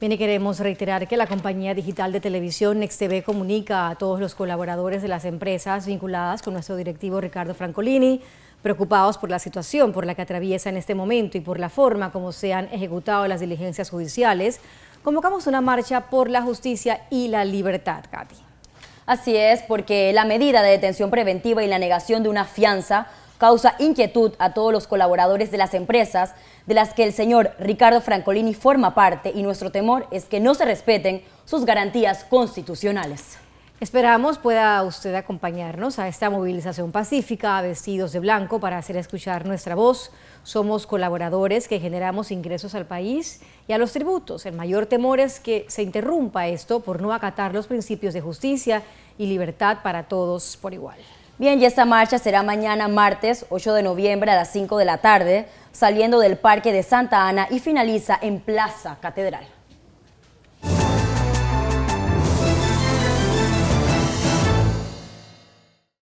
Bien, queremos reiterar que la compañía digital de televisión Next TV comunica a todos los colaboradores de las empresas vinculadas con nuestro directivo Ricardo Francolini, preocupados por la situación por la que atraviesa en este momento y por la forma como se han ejecutado las diligencias judiciales, convocamos una marcha por la justicia y la libertad, Katy. Así es, porque la medida de detención preventiva y la negación de una fianza causa inquietud a todos los colaboradores de las empresas de las que el señor Ricardo Francolini forma parte y nuestro temor es que no se respeten sus garantías constitucionales. Esperamos pueda usted acompañarnos a esta movilización pacífica, vestidos de blanco, para hacer escuchar nuestra voz. Somos colaboradores que generamos ingresos al país y a los tributos. El mayor temor es que se interrumpa esto por no acatar los principios de justicia y libertad para todos por igual. Bien, y esta marcha será mañana martes 8 de noviembre a las 5 de la tarde, saliendo del Parque de Santa Ana y finaliza en Plaza Catedral.